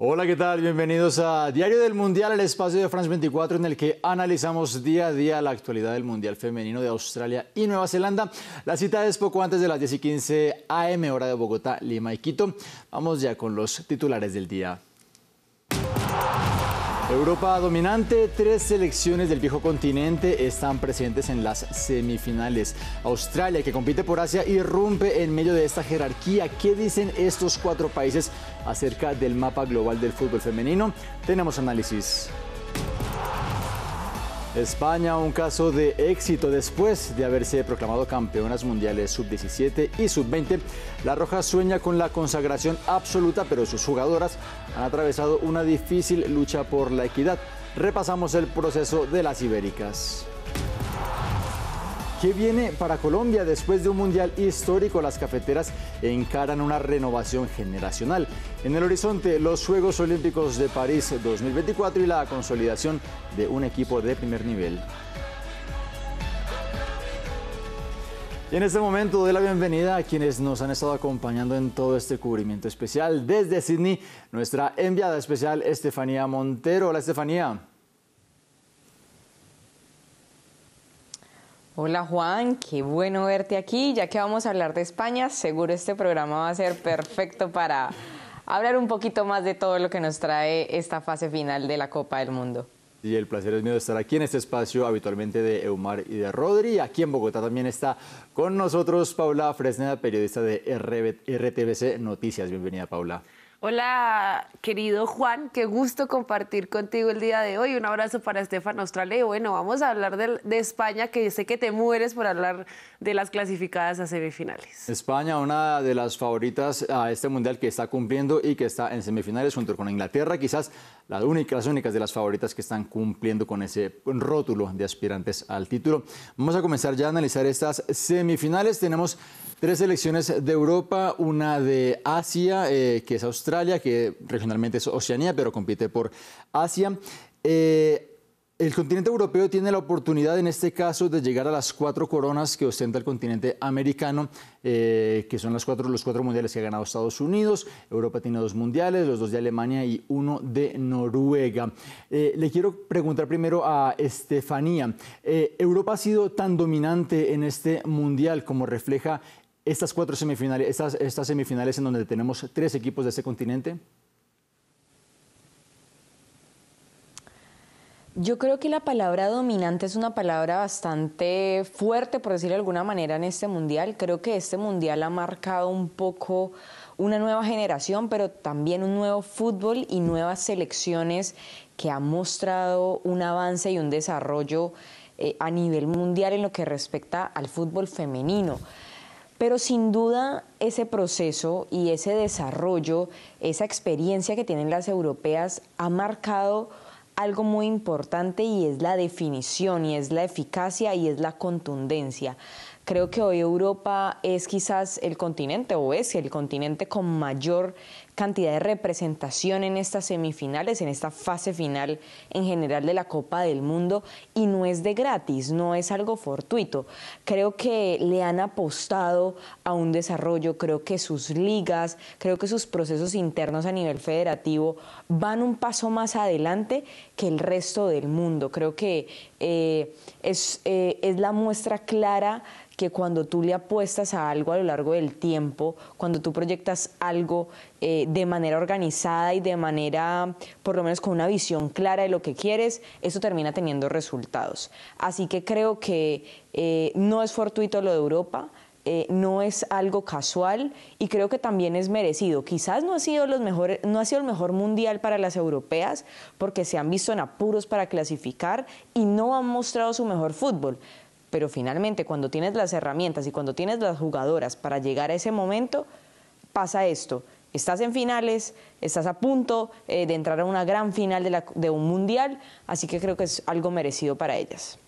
Hola, ¿qué tal? Bienvenidos a Diario del Mundial, el espacio de France 24 en el que analizamos día a día la actualidad del Mundial Femenino de Australia y Nueva Zelanda. La cita es poco antes de las 10 y 15 AM, hora de Bogotá, Lima y Quito. Vamos ya con los titulares del día. Europa dominante, tres selecciones del viejo continente están presentes en las semifinales. Australia, que compite por Asia, irrumpe en medio de esta jerarquía. ¿Qué dicen estos cuatro países acerca del mapa global del fútbol femenino? Tenemos análisis. España, un caso de éxito después de haberse proclamado campeonas mundiales sub-17 y sub-20. La Roja sueña con la consagración absoluta, pero sus jugadoras han atravesado una difícil lucha por la equidad. Repasamos el proceso de las Ibéricas. ¿Qué viene para Colombia? Después de un mundial histórico, las cafeteras encaran una renovación generacional. En el horizonte, los Juegos Olímpicos de París 2024 y la consolidación de un equipo de primer nivel. Y en este momento doy la bienvenida a quienes nos han estado acompañando en todo este cubrimiento especial desde Sydney, nuestra enviada especial Estefanía Montero. Hola Estefanía. Hola Juan, qué bueno verte aquí. Ya que vamos a hablar de España, seguro este programa va a ser perfecto para hablar un poquito más de todo lo que nos trae esta fase final de la Copa del Mundo. Y el placer es mío de estar aquí en este espacio habitualmente de Eumar y de Rodri. Aquí en Bogotá también está con nosotros Paula Fresneda, periodista de RTBC Noticias. Bienvenida, Paula. Hola, querido Juan, qué gusto compartir contigo el día de hoy. Un abrazo para Estefan Australia. Y bueno, vamos a hablar de, España, que sé que te mueres por hablar de las clasificadas a semifinales. España, una de las favoritas a este mundial que está cumpliendo y que está en semifinales junto con Inglaterra, quizás las únicas, las únicas de las favoritas que están cumpliendo con ese rótulo de aspirantes al título. Vamos a comenzar ya a analizar estas semifinales. Tenemos Tres selecciones de Europa, una de Asia, eh, que es Australia, que regionalmente es Oceanía, pero compite por Asia. Eh, el continente europeo tiene la oportunidad en este caso de llegar a las cuatro coronas que ostenta el continente americano, eh, que son los cuatro mundiales que ha ganado Estados Unidos. Europa tiene dos mundiales, los dos de Alemania y uno de Noruega. le quiero preguntar primero a Estefanía. ¿Europa ha sido tan dominante en este mundial como refleja estas cuatro semifinales, estas, semifinales en donde tenemos tres equipos de ese continente? Yo creo que la palabra dominante es una palabra bastante fuerte, por decirlo de alguna manera, en este mundial. Creo que este mundial ha marcado un poco una nueva generación, pero también un nuevo fútbol y nuevas selecciones que ha mostrado un avance y un desarrollo eh, a nivel mundial en lo que respecta al fútbol femenino. Pero sin duda ese proceso y ese desarrollo, esa experiencia que tienen las europeas ha marcado algo muy importante y es la definición y es la eficacia y es la contundencia. Creo que hoy Europa es quizás el continente o es el continente con mayor cantidad de representación en estas semifinales, en esta fase final en general de la Copa del Mundo y no es de gratis, no es algo fortuito. Creo que le han apostado a un desarrollo, creo que sus ligas, creo que sus procesos internos a nivel federativo van un paso más adelante que el resto del mundo. Creo que eh, es, eh, es la muestra clara que cuando tú le apuestas a algo a lo largo del tiempo, cuando tú proyectas algo eh, de manera organizada y de manera, por lo menos con una visión clara de lo que quieres, eso termina teniendo resultados. Así que creo que eh, no es fortuito lo de Europa. Eh, no es algo casual y creo que también es merecido. Quizás no ha, sido los mejores, no ha sido el mejor mundial para las europeas porque se han visto en apuros para clasificar y no han mostrado su mejor fútbol. Pero finalmente, cuando tienes las herramientas y cuando tienes las jugadoras para llegar a ese momento, pasa esto estás en finales, estás a punto eh, de entrar a una gran final de, un mundial, así que creo que es algo merecido para ellas.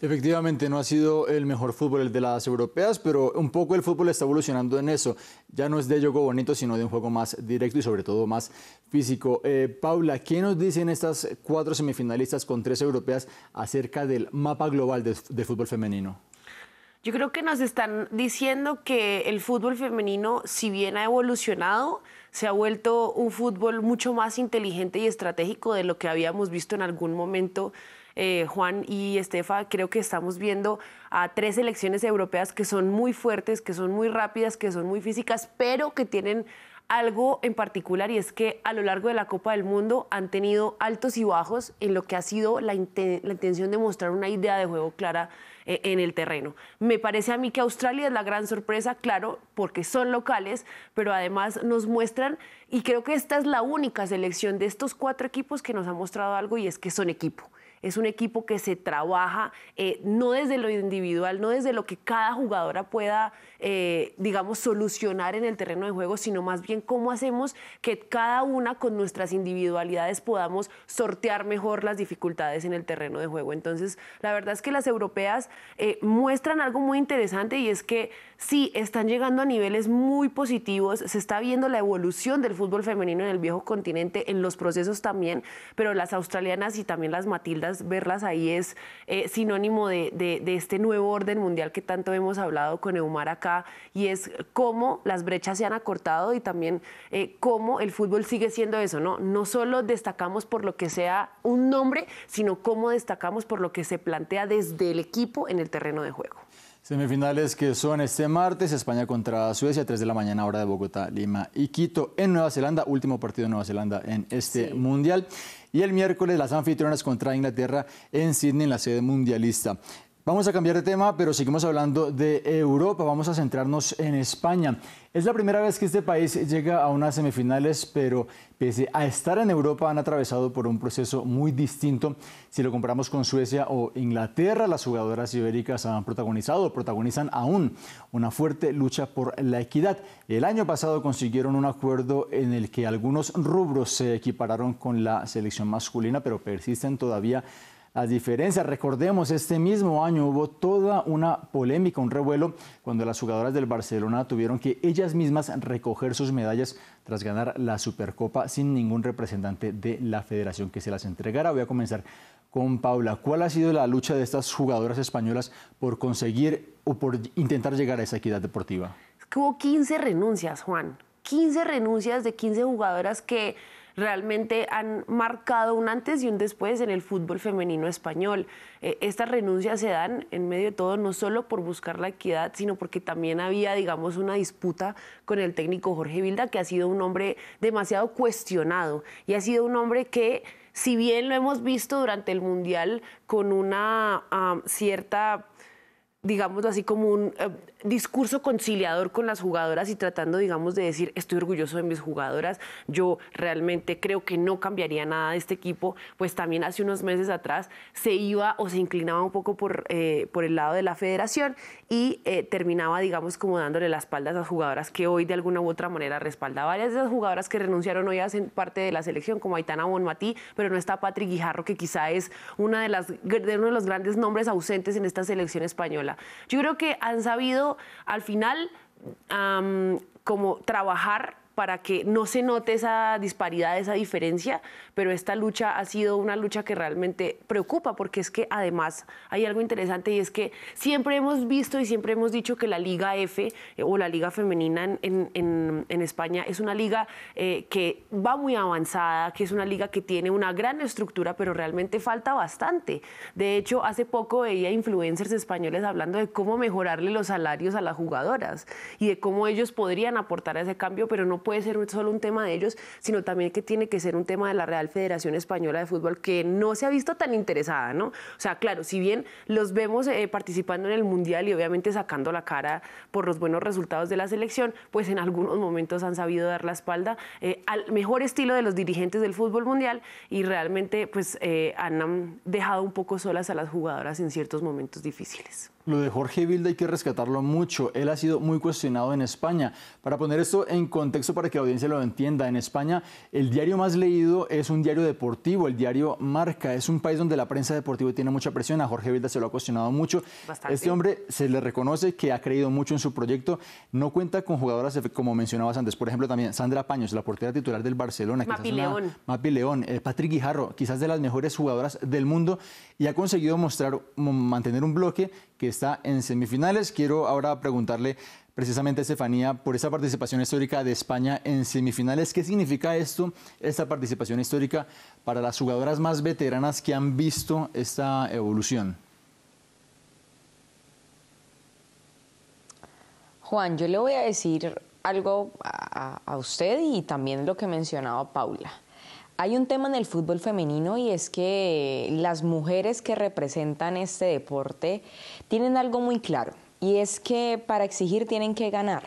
Efectivamente, no ha sido el mejor fútbol de las europeas, pero un poco el fútbol está evolucionando en eso. Ya no es de juego bonito, sino de un juego más directo y sobre todo más físico. Eh, Paula, ¿qué nos dicen estas cuatro semifinalistas con tres europeas acerca del mapa global de fútbol femenino? Yo creo que nos están diciendo que el fútbol femenino, si bien ha evolucionado, se ha vuelto un fútbol mucho más inteligente y estratégico de lo que habíamos visto en algún momento. Eh, Juan y Estefa, creo que estamos viendo a tres selecciones europeas que son muy fuertes, que son muy rápidas, que son muy físicas, pero que tienen algo en particular y es que a lo largo de la Copa del Mundo han tenido altos y bajos en lo que ha sido la, la intención de mostrar una idea de juego clara eh, en el terreno. Me parece a mí que Australia es la gran sorpresa, claro, porque son locales, pero además nos muestran, y creo que esta es la única selección de estos cuatro equipos que nos ha mostrado algo y es que son equipo. Es un equipo que se trabaja eh, no desde lo individual, no desde lo que cada jugadora pueda, eh, digamos, solucionar en el terreno de juego, sino más bien cómo hacemos que cada una con nuestras individualidades podamos sortear mejor las dificultades en el terreno de juego. Entonces, la verdad es que las europeas eh, muestran algo muy interesante y es que sí, están llegando a niveles muy positivos, se está viendo la evolución del fútbol femenino en el viejo continente, en los procesos también, pero las australianas y también las Matildas verlas, ahí es eh, sinónimo de, este nuevo orden mundial que tanto hemos hablado con Eumar acá, y es cómo las brechas se han acortado y también eh, cómo el fútbol sigue siendo eso, ¿no? No solo destacamos por lo que sea un nombre, sino cómo destacamos por lo que se plantea desde el equipo en el terreno de juego. Semifinales que son este martes, España contra Suecia, 3 de la mañana, hora de Bogotá, Lima y Quito. En Nueva Zelanda, último partido de Nueva Zelanda en este Mundial. Y el miércoles las anfitrionas contra Inglaterra en Sydney en la sede mundialista. Vamos a cambiar de tema, pero seguimos hablando de Europa. Vamos a centrarnos en España. Es la primera vez que este país llega a unas semifinales, pero pese a estar en Europa han atravesado por un proceso muy distinto. Si lo comparamos con Suecia o Inglaterra, las jugadoras ibéricas han protagonizado o protagonizan aún una fuerte lucha por la equidad. El año pasado consiguieron un acuerdo en el que algunos rubros se equipararon con la selección masculina, pero persisten todavía las diferencias. Recordemos, este mismo año hubo toda una polémica, un revuelo, cuando las jugadoras del Barcelona tuvieron que ellas mismas recoger sus medallas tras ganar la Supercopa sin ningún representante de la federación que se las entregara. Voy a comenzar con Paula. ¿Cuál ha sido la lucha de estas jugadoras españolas por conseguir o por intentar llegar a esa equidad deportiva? hubo 15 renuncias, Juan. 15 renuncias de 15 jugadoras que realmente han marcado un antes y un después en el fútbol femenino español. Eh, estas renuncias se dan en medio de todo, no solo por buscar la equidad, sino porque también había, digamos, una disputa con el técnico Jorge Vilda, que ha sido un hombre demasiado cuestionado y ha sido un hombre que si bien lo hemos visto durante el Mundial con una ah, cierta Digamos, así, como un eh, discurso conciliador con las jugadoras y tratando, digamos, de decir, estoy orgulloso de mis jugadoras, yo realmente creo que no cambiaría nada de este equipo, pues también hace unos meses atrás se iba o se inclinaba un poco por, eh, por el lado de la federación y eh, terminaba, digamos, como dándole la espalda a esas jugadoras que hoy de alguna u otra manera respalda. Varias de esas jugadoras que renunciaron hoy hacen parte de la selección, como Aitana Bonmatí, pero no está Patrick Guijarro, que quizá es una de, las, uno de los grandes nombres ausentes en esta selección española. Yo creo que han sabido al final como trabajar para que no se note esa disparidad, esa diferencia, pero esta lucha ha sido una lucha que realmente preocupa porque es que además hay algo interesante y es que siempre hemos visto y siempre hemos dicho que la Liga F eh, o la Liga Femenina en, España es una liga eh, que va muy avanzada, que es una liga que tiene una gran estructura, pero realmente falta bastante. De hecho, hace poco veía influencers españoles hablando de cómo mejorarle los salarios a las jugadoras y de cómo ellos podrían aportar a ese cambio, pero no puede ser solo un tema de ellos, sino también que tiene que ser un tema de la Real Federación Española de Fútbol, que no se ha visto tan interesada, ¿no? O sea, claro, si bien los vemos eh, participando en el Mundial y obviamente sacando la cara por los buenos resultados de la selección, pues en algunos momentos han sabido dar la espalda eh, al mejor estilo de los dirigentes del fútbol mundial y realmente pues eh, han dejado un poco solas a las jugadoras en ciertos momentos difíciles. Lo de Jorge Vilda hay que rescatarlo mucho. Él ha sido muy cuestionado en España. Para poner esto en contexto para que la audiencia lo entienda, en España el diario más leído es un diario deportivo, el diario Marca. Es un país donde la prensa deportiva tiene mucha presión. A Jorge Vilda se lo ha cuestionado mucho. Este hombre se le reconoce que ha creído mucho en su proyecto. No cuenta con jugadoras, como mencionabas antes. Por ejemplo, también Sandra Paños, la portera titular del Barcelona. Mapi León. Mapi León. Eh, Patrick Guijarro, quizás de las mejores jugadoras del mundo. Y ha conseguido mostrar, mantener un bloque que está en semifinales. Quiero ahora preguntarle precisamente a Estefanía por esa participación histórica de España en semifinales. ¿Qué significa esto, esta participación histórica, para las jugadoras más veteranas que han visto esta evolución? Juan, yo le voy a decir algo a, a usted y también lo que mencionaba Paula. Hay un tema en el fútbol femenino y es que las mujeres que representan este deporte tienen algo muy claro y es que para exigir tienen que ganar.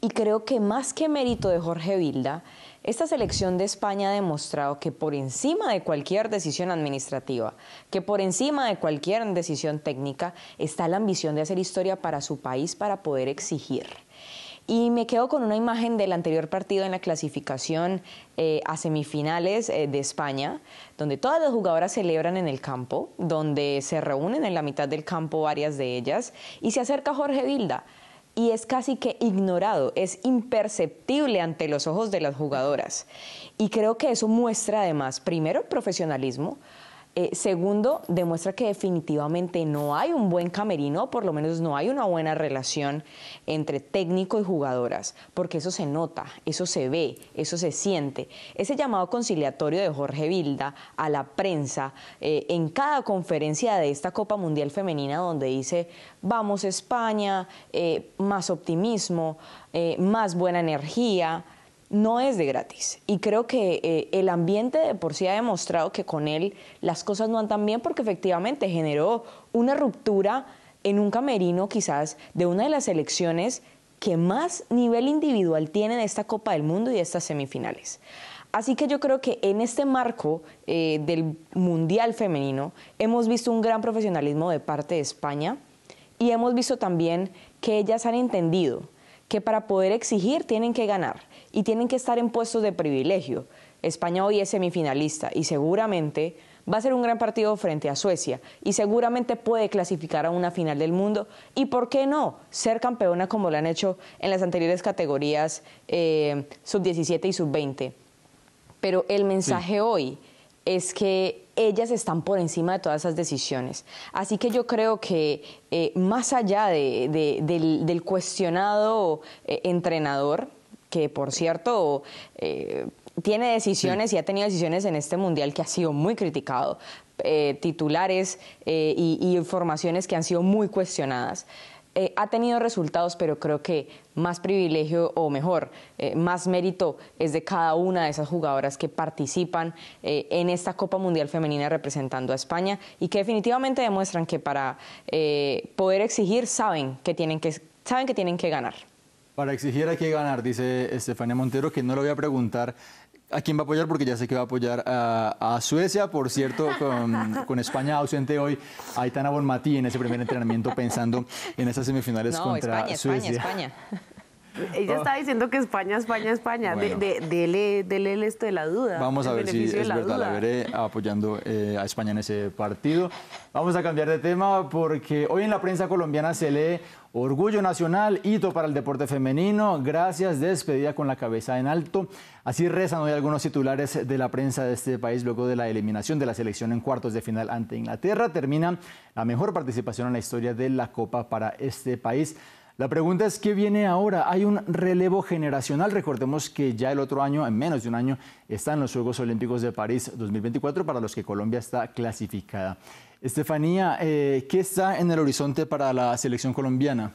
Y creo que más que mérito de Jorge Vilda, esta selección de España ha demostrado que por encima de cualquier decisión administrativa, que por encima de cualquier decisión técnica, está la ambición de hacer historia para su país para poder exigir. Y me quedo con una imagen del anterior partido en la clasificación eh, a semifinales eh, de España, donde todas las jugadoras celebran en el campo, donde se reúnen en la mitad del campo varias de ellas, y se acerca Jorge Vilda. Y es casi que ignorado, es imperceptible ante los ojos de las jugadoras. Y creo que eso muestra además, primero, profesionalismo, eh, segundo, demuestra que definitivamente no hay un buen camerino, por lo menos no hay una buena relación entre técnico y jugadoras, porque eso se nota, eso se ve, eso se siente. Ese llamado conciliatorio de Jorge Vilda a la prensa eh, en cada conferencia de esta Copa Mundial Femenina, donde dice, vamos España, eh, más optimismo, más buena energía, no es de gratis. Y creo que eh, el ambiente de por sí ha demostrado que con él las cosas no andan bien porque efectivamente generó una ruptura en un camerino quizás de una de las elecciones que más nivel individual tiene de esta Copa del Mundo y de estas semifinales. Así que yo creo que en este marco eh, del Mundial Femenino hemos visto un gran profesionalismo de parte de España y hemos visto también que ellas han entendido que para poder exigir tienen que ganar y tienen que estar en puestos de privilegio. España hoy es semifinalista y seguramente va a ser un gran partido frente a Suecia y seguramente puede clasificar a una final del mundo y por qué no ser campeona como lo han hecho en las anteriores categorías eh, sub 17 y sub 20. Pero el mensaje hoy es que ellas están por encima de todas esas decisiones. Así que yo creo que eh, más allá del, cuestionado eh, entrenador, que por cierto eh, tiene decisiones y ha tenido decisiones en este mundial que ha sido muy criticado, titulares y, y formaciones que han sido muy cuestionadas. Eh, ha tenido resultados, pero creo que más privilegio o mejor, eh, más mérito es de cada una de esas jugadoras que participan eh, en esta Copa Mundial Femenina representando a España y que definitivamente demuestran que para poder exigir saben que tienen que, saben que tienen que ganar. Para exigir hay que ganar, dice Estefania Montero, que no lo voy a preguntar ¿A quién va a apoyar? Porque ya sé que va a apoyar a, Suecia, por cierto, con, España ausente hoy, Aitana Bonmatí en ese primer entrenamiento pensando en esas semifinales contra Suecia. España, España. Ella está diciendo que España, España, España. dele, esto de la duda. Vamos a ver si es verdad. veré ah, apoyando eh, a España en ese partido. Vamos a cambiar de tema porque hoy en la prensa colombiana se lee Orgullo nacional, hito para el deporte femenino. Gracias, despedida con la cabeza en alto. Así rezan hoy algunos titulares de la prensa de este país luego de la eliminación de la selección en cuartos de final ante Inglaterra. Termina la mejor participación en la historia de la Copa para este país. La pregunta es qué viene ahora. Hay un relevo generacional. Recordemos que ya el otro año, en menos de un año, están los Juegos Olímpicos de París 2024 para los que Colombia está clasificada. Estefanía, eh, ¿qué está en el horizonte para la selección colombiana?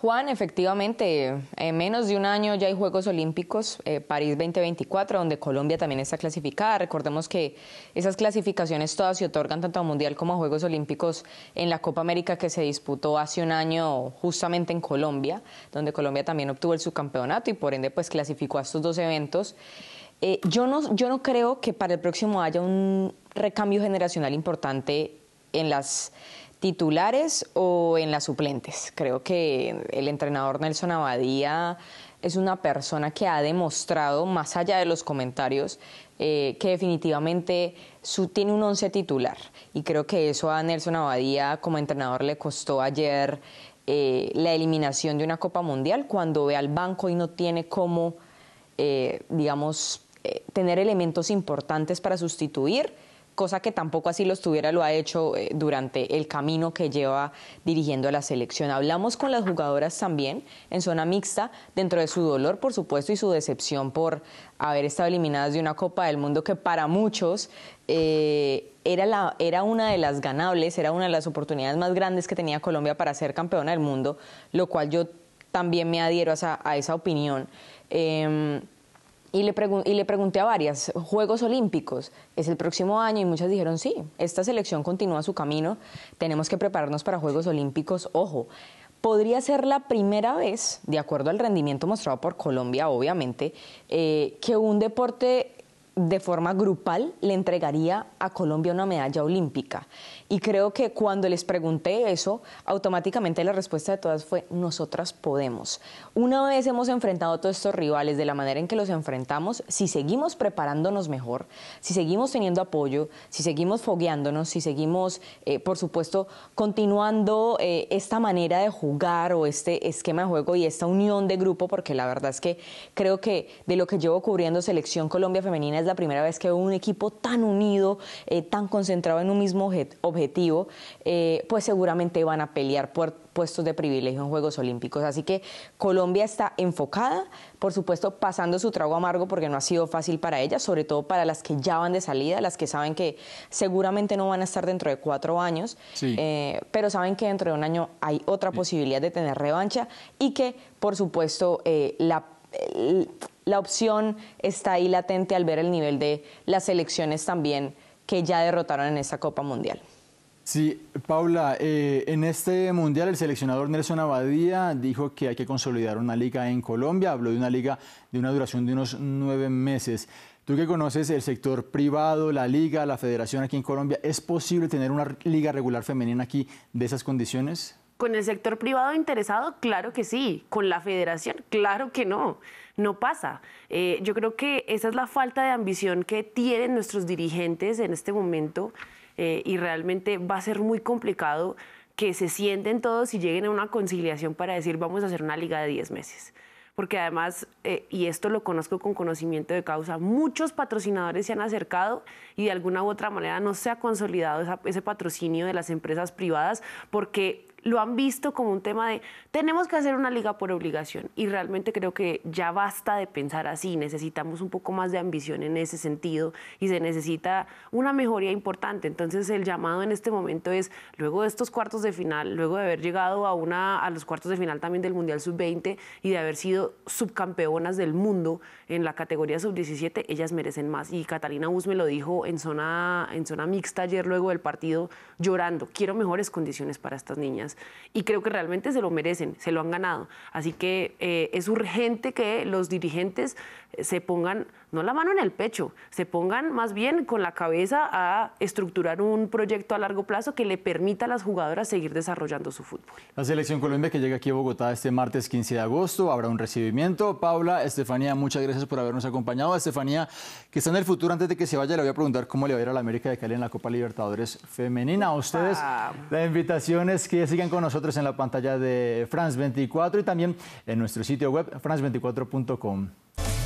Juan, efectivamente, en menos de un año ya hay Juegos Olímpicos, eh, París 2024, donde Colombia también está clasificada. Recordemos que esas clasificaciones todas se otorgan tanto a Mundial como a Juegos Olímpicos en la Copa América que se disputó hace un año justamente en Colombia, donde Colombia también obtuvo el subcampeonato y por ende pues clasificó a estos dos eventos. Eh, yo, no, yo no creo que para el próximo haya un recambio generacional importante en las titulares o en las suplentes. Creo que el entrenador Nelson Abadía es una persona que ha demostrado, más allá de los comentarios, eh, que definitivamente su, tiene un once titular. Y creo que eso a Nelson Abadía como entrenador le costó ayer eh, la eliminación de una Copa Mundial cuando ve al banco y no tiene cómo, eh, digamos, tener elementos importantes para sustituir cosa que tampoco así lo estuviera lo ha hecho eh, durante el camino que lleva dirigiendo a la selección. Hablamos con las jugadoras también en zona mixta, dentro de su dolor, por supuesto, y su decepción por haber estado eliminadas de una Copa del Mundo que para muchos eh, era, la, era una de las ganables, era una de las oportunidades más grandes que tenía Colombia para ser campeona del mundo, lo cual yo también me adhiero a esa, opinión. Em, y le, y le, pregunté a varias, Juegos Olímpicos, es el próximo año y muchas dijeron, sí, esta selección continúa su camino, tenemos que prepararnos para Juegos Olímpicos, ojo, podría ser la primera vez, de acuerdo al rendimiento mostrado por Colombia, obviamente, eh, que un deporte de forma grupal le entregaría a Colombia una medalla olímpica. Y creo que cuando les pregunté eso, automáticamente la respuesta de todas fue, nosotras podemos. Una vez hemos enfrentado a todos estos rivales de la manera en que los enfrentamos, si seguimos preparándonos mejor, si seguimos teniendo apoyo, si seguimos fogueándonos, si seguimos, eh, por supuesto, continuando eh, esta manera de jugar o este esquema de juego y esta unión de grupo, porque la verdad es que creo que de lo que llevo cubriendo Selección Colombia Femenina es la primera vez que un equipo tan unido, eh, tan concentrado en un mismo objetivo, eh, pues seguramente van a pelear por puestos de privilegio en Juegos Olímpicos. Así que Colombia está enfocada, por supuesto, pasando su trago amargo porque no ha sido fácil para ella, sobre todo para las que ya van de salida, las que saben que seguramente no van a estar dentro de cuatro años, eh, pero saben que dentro de un año hay otra posibilidad de tener revancha y que, por supuesto, la la opción está ahí latente al ver el nivel de las selecciones también que ya derrotaron en esa Copa Mundial. Sí, Paula, eh, en este mundial el seleccionador Nelson Abadía dijo que hay que consolidar una liga en Colombia, habló de una liga de una duración de unos nueve meses. Tú que conoces el sector privado, la liga, la federación aquí en Colombia, ¿es posible tener una liga regular femenina aquí de esas condiciones? ¿Con el sector privado interesado? Claro que sí. ¿Con la federación? Claro que no. No pasa. Eh, yo creo que esa es la falta de ambición que tienen nuestros dirigentes en este momento eh, y realmente va a ser muy complicado que se sienten todos y lleguen a una conciliación para decir vamos a hacer una liga de 10 meses porque además, eh, y esto lo conozco con conocimiento de causa, muchos patrocinadores se han acercado y de alguna u otra manera no se ha consolidado ese patrocinio de las empresas privadas porque lo han visto como un tema de tenemos que hacer una liga por obligación y realmente creo que ya basta de pensar así, necesitamos un poco más de ambición en ese sentido y se necesita una mejoría importante. Entonces el llamado en este momento es luego de estos cuartos de final, luego de haber llegado a una a los cuartos de final también del Mundial Sub-20 y de haber sido subcampeonas del mundo en la categoría Sub-17, ellas merecen más y Catalina Bus me lo dijo en zona en zona mixta ayer luego del partido llorando, quiero mejores condiciones para estas niñas y creo que realmente se lo merecen, se lo han ganado. Así que eh, es urgente que los dirigentes se pongan, no la mano en el pecho, se pongan más bien con la cabeza a estructurar un proyecto a largo plazo que le permita a las jugadoras seguir desarrollando su fútbol. La selección Colombia que llega aquí a Bogotá este martes 15 de agosto, habrá un recibimiento. Paula, Estefanía, muchas gracias por habernos acompañado. Estefanía, que está en el futuro, antes de que se vaya, le voy a preguntar cómo le va a ir a la América de Cali en la Copa Libertadores Femenina. A ustedes, la invitación es que sigan con nosotros en la pantalla de France 24 y también en nuestro sitio web france24.com.